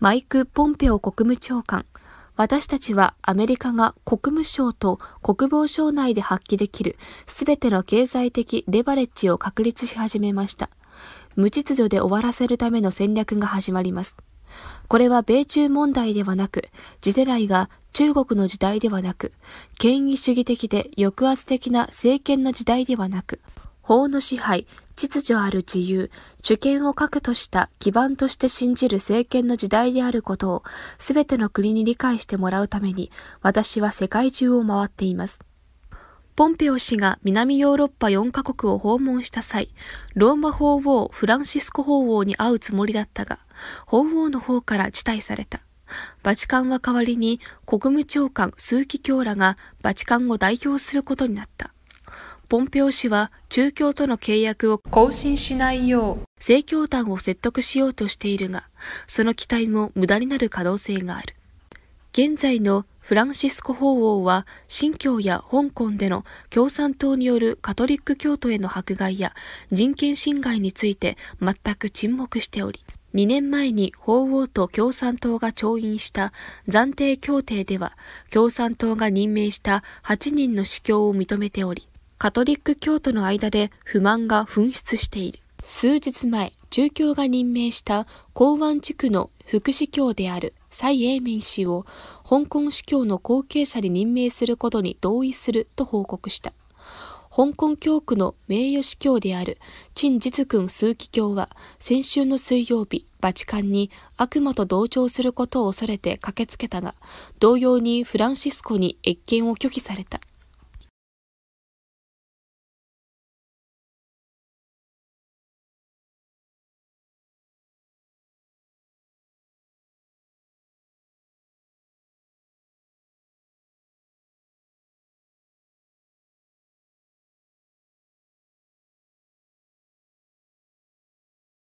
マイク・ポンペオ国務長官、私たちはアメリカが国務省と国防省内で発揮できるすべての経済的レバレッジを確立し始めました。無秩序で終わらせるための戦略が始まります。これは米中問題ではなく、次世代が中国の時代ではなく、権威主義的で抑圧的な政権の時代ではなく、法の支配、秩序ある自由、主権を核とした基盤として信じる政権の時代であることを、すべての国に理解してもらうために、私は世界中を回っています。ポンペオ氏が南ヨーロッパ4カ国を訪問した際、ローマ法王フランシスコ法王に会うつもりだったが、法王の方から辞退された。バチカンは代わりに国務長官数機教らがバチカンを代表することになった。ポンペオ氏は中共との契約を更新しないよう、正教団を説得しようとしているが、その期待も無駄になる可能性がある。現在のフランシスコ法王は、新疆や香港での共産党によるカトリック教徒への迫害や人権侵害について全く沈黙しており、2年前に法王と共産党が調印した暫定協定では、共産党が任命した8人の司教を認めており、カトリック教徒の間で不満が噴出している。数日前、中共が任命した港湾地区の副司教である蔡英民氏を香港司教の後継者に任命することに同意すると報告した。香港教区の名誉司教である陳実君枢機卿は先週の水曜日、バチカンに悪魔と同調することを恐れて駆けつけたが、同様にフランシスコに謁見を拒否された。